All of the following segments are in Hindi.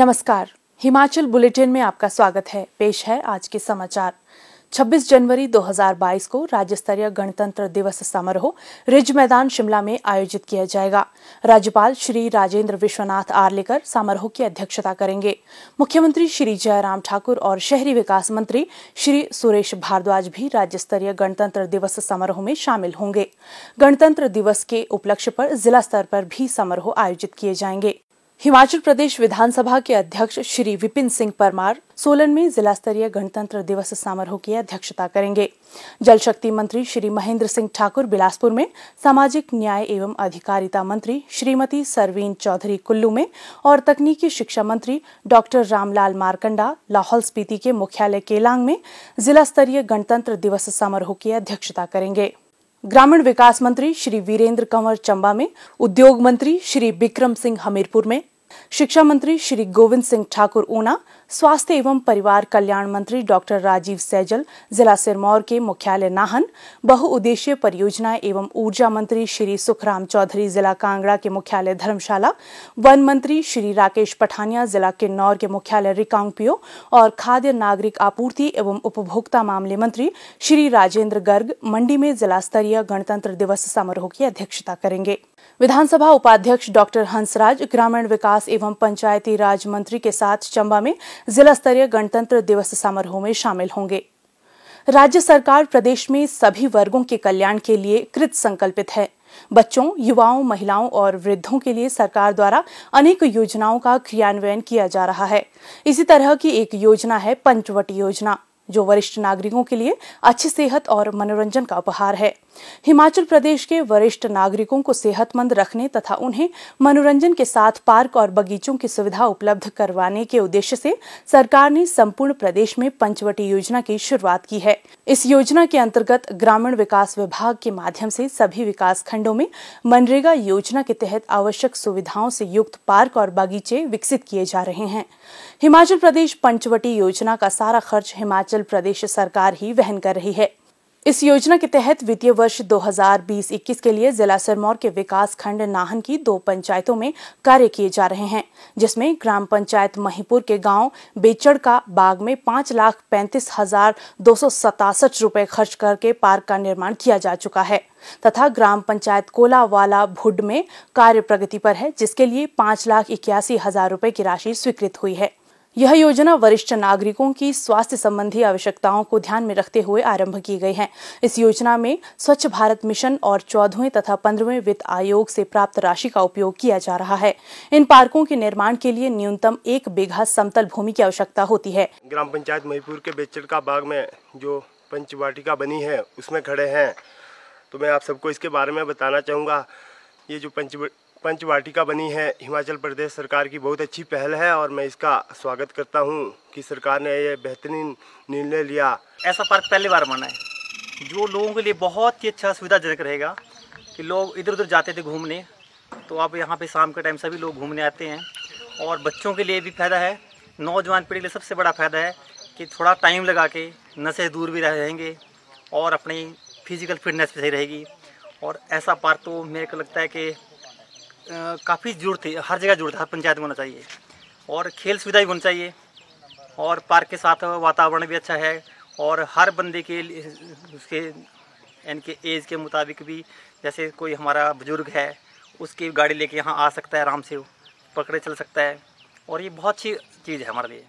नमस्कार हिमाचल बुलेटिन में आपका स्वागत है पेश है आज के समाचार 26 जनवरी 2022 को राज्य स्तरीय गणतंत्र दिवस समारोह रिज मैदान शिमला में आयोजित किया जाएगा राज्यपाल श्री राजेंद्र विश्वनाथ आर्लेकर समारोह की अध्यक्षता करेंगे मुख्यमंत्री श्री जयराम ठाकुर और शहरी विकास मंत्री श्री सुरेश भारद्वाज भी राज्य स्तरीय गणतंत्र दिवस समारोह में शामिल होंगे गणतंत्र दिवस के उपलक्ष्य पर जिला स्तर पर भी समारोह आयोजित किए जाएंगे हिमाचल प्रदेश विधानसभा के अध्यक्ष श्री विपिन सिंह परमार सोलन में जिला स्तरीय गणतंत्र दिवस समारोह की अध्यक्षता करेंगे जल शक्ति मंत्री श्री महेंद्र सिंह ठाकुर बिलासपुर में सामाजिक न्याय एवं अधिकारिता मंत्री श्रीमती सरवीन चौधरी कुल्लू में और तकनीकी शिक्षा मंत्री डॉक्टर रामलाल मारकंडा लाहौल स्पीति के मुख्यालय केलांग में जिला स्तरीय गणतंत्र दिवस समारोह की अध्यक्षता करेंगे ग्रामीण विकास मंत्री श्री वीरेंद्र कंवर चंबा में उद्योग मंत्री श्री बिक्रम सिंह हमीरपुर में शिक्षा मंत्री श्री गोविंद सिंह ठाकुर ऊना स्वास्थ्य एवं परिवार कल्याण मंत्री डॉक्टर राजीव सैजल जिला सिरमौर के मुख्यालय नाहन बहुउद्देशीय परियोजना एवं ऊर्जा मंत्री श्री सुखराम चौधरी जिला कांगड़ा के मुख्यालय धर्मशाला वन मंत्री श्री राकेश पठानिया जिला किन्नौर के मुख्यालय रिकांगपियो और खाद्य नागरिक आपूर्ति एवं उपभोक्ता मामले मंत्री श्री राजेंद्र गर्ग मंडी में जिला स्तरीय गणतंत्र दिवस समारोह की अध्यक्षता करेंगे विधानसभा उपाध्यक्ष डॉक्टर हंसराज ग्रामीण विकास एवं पंचायती राज मंत्री के साथ चंबा में जिला स्तरीय गणतंत्र दिवस समारोह में शामिल होंगे राज्य सरकार प्रदेश में सभी वर्गों के कल्याण के लिए कृत संकल्पित है बच्चों युवाओं महिलाओं और वृद्धों के लिए सरकार द्वारा अनेक योजनाओं का क्रियान्वयन किया जा रहा है इसी तरह की एक योजना है पंचवटी योजना जो वरिष्ठ नागरिकों के लिए अच्छी सेहत और मनोरंजन का उपहार है हिमाचल प्रदेश के वरिष्ठ नागरिकों को सेहतमंद रखने तथा उन्हें मनोरंजन के साथ पार्क और बगीचों की सुविधा उपलब्ध करवाने के उद्देश्य से सरकार ने संपूर्ण प्रदेश में पंचवटी योजना की शुरुआत की है इस योजना के अंतर्गत ग्रामीण विकास विभाग के माध्यम से सभी विकास खंडों में मनरेगा योजना के तहत आवश्यक सुविधाओं से युक्त पार्क और बगीचे विकसित किए जा रहे हैं हिमाचल प्रदेश पंचवटी योजना का सारा खर्च हिमाचल प्रदेश सरकार ही वहन कर रही है इस योजना के तहत वित्तीय वर्ष 2020-21 के लिए जिला सिरमौर के विकास खंड नाहन की दो पंचायतों में कार्य किए जा रहे हैं जिसमें ग्राम पंचायत महिपुर के गांव बेचड़ का बाग में पाँच लाख पैंतीस हजार दो सौ सतासठ रूपए खर्च करके पार्क का निर्माण किया जा चुका है तथा ग्राम पंचायत कोला वाला भुड में कार्य प्रगति पर है जिसके लिए पाँच लाख इक्यासी हजार रूपए की राशि स्वीकृत हुई है यह योजना वरिष्ठ नागरिकों की स्वास्थ्य संबंधी आवश्यकताओं को ध्यान में रखते हुए आरंभ की गई है इस योजना में स्वच्छ भारत मिशन और चौदहवें तथा पंद्रहवें वित्त आयोग से प्राप्त राशि का उपयोग किया जा रहा है इन पार्कों के निर्माण के लिए न्यूनतम एक बीघा समतल भूमि की आवश्यकता होती है ग्राम पंचायत महीपुर के बेचड़ का बाग में जो पंचवाटिका बनी है उसमें खड़े हैं तो मैं आप सबको इसके बारे में बताना चाहूँगा ये जो पंच पंचवाटिका बनी है हिमाचल प्रदेश सरकार की बहुत अच्छी पहल है और मैं इसका स्वागत करता हूँ कि सरकार ने यह बेहतरीन निर्णय लिया ऐसा पार्क पहली बार बना है जो लोगों के लिए बहुत ही अच्छा सुविधाजनक रहेगा कि लोग इधर उधर जाते थे घूमने तो आप यहाँ पे शाम के टाइम सभी लोग घूमने आते हैं और बच्चों के लिए भी फ़ायदा है नौजवान पीढ़ी के लिए सबसे बड़ा फ़ायदा है कि थोड़ा टाइम लगा के नशे दूर भी रहेंगे और अपनी फिजिकल फिटनेस भी सही रहेगी और ऐसा पार्क तो मेरे को लगता है कि काफ़ी जरूरत है हर जगह जरूरत है हर पंचायत में होना चाहिए और खेल सुविधा भी होनी चाहिए और पार्क के साथ वातावरण भी अच्छा है और हर बंदे के उसके इनके एज के मुताबिक भी जैसे कोई हमारा बुज़ुर्ग है उसकी गाड़ी लेके यहाँ आ सकता है आराम से पकड़े चल सकता है और ये बहुत अच्छी चीज़ है हमारे लिए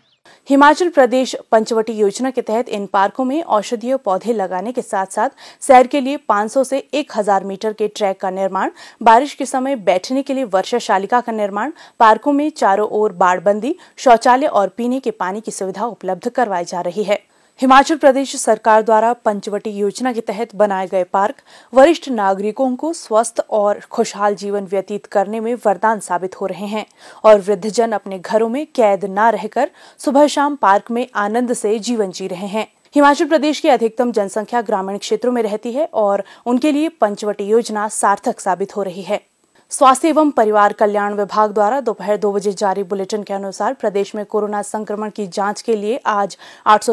हिमाचल प्रदेश पंचवटी योजना के तहत इन पार्कों में औषधीय पौधे लगाने के साथ साथ सैर के लिए 500 से 1000 मीटर के ट्रैक का निर्माण बारिश के समय बैठने के लिए वर्षा शालिका का निर्माण पार्कों में चारों ओर बाड़बंदी शौचालय और पीने के पानी की सुविधा उपलब्ध करवाई जा रही है हिमाचल प्रदेश सरकार द्वारा पंचवटी योजना के तहत बनाए गए पार्क वरिष्ठ नागरिकों को स्वस्थ और खुशहाल जीवन व्यतीत करने में वरदान साबित हो रहे हैं और वृद्धजन अपने घरों में कैद न रहकर सुबह शाम पार्क में आनंद से जीवन जी रहे हैं हिमाचल प्रदेश की अधिकतम जनसंख्या ग्रामीण क्षेत्रों में रहती है और उनके लिए पंचवटी योजना सार्थक साबित हो रही है स्वास्थ्य एवं परिवार कल्याण विभाग द्वारा दोपहर दो बजे जारी बुलेटिन के अनुसार प्रदेश में कोरोना संक्रमण की जांच के लिए आज आठ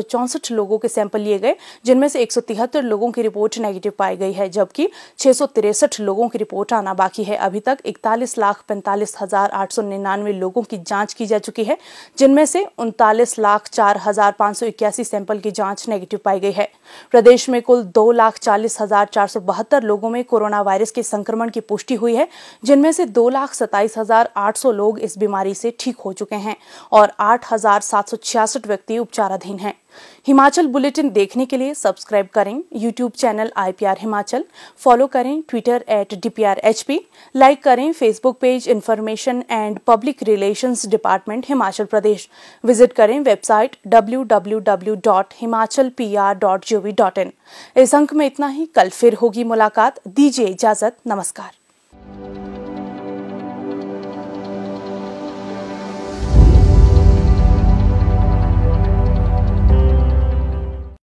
लोगों के सैंपल लिए गए जिनमें से एक लोगों की रिपोर्ट नेगेटिव पाई गई है जबकि छह लोगों की रिपोर्ट आना बाकी है अभी तक इकतालीस लाख पैंतालीस हजार आठ सौ निन्यानवे लोगों की जांच की जा चुकी है जिनमें से उनतालीस लाख चार हजार पांच सौ इक्यासी सैंपल की जांच नेगेटिव पाई गई है प्रदेश में कुल दो लाख चालीस हजार चार सौ बहत्तर लोगों में कोरोना वायरस के संक्रमण की पुष्टि हुई है जिनमें से दो लाख सत्ताईस हजार आठ सौ लोग इस बीमारी से ठीक हो चुके हैं और आठ हजार सात सौ छियासठ व्यक्ति उपचाराधीन हैं हिमाचल बुलेटिन देखने के लिए सब्सक्राइब करें YouTube channel I Himachal follow करें ट्विटर एट डी लाइक करें Facebook page information and public relation department Himachal Pradesh visit करें वेबसाइट www.himachalpr.gov.in इस अंक में इतना ही कल फिर होगी मुलाकात दीजिए इजाजत नमस्कार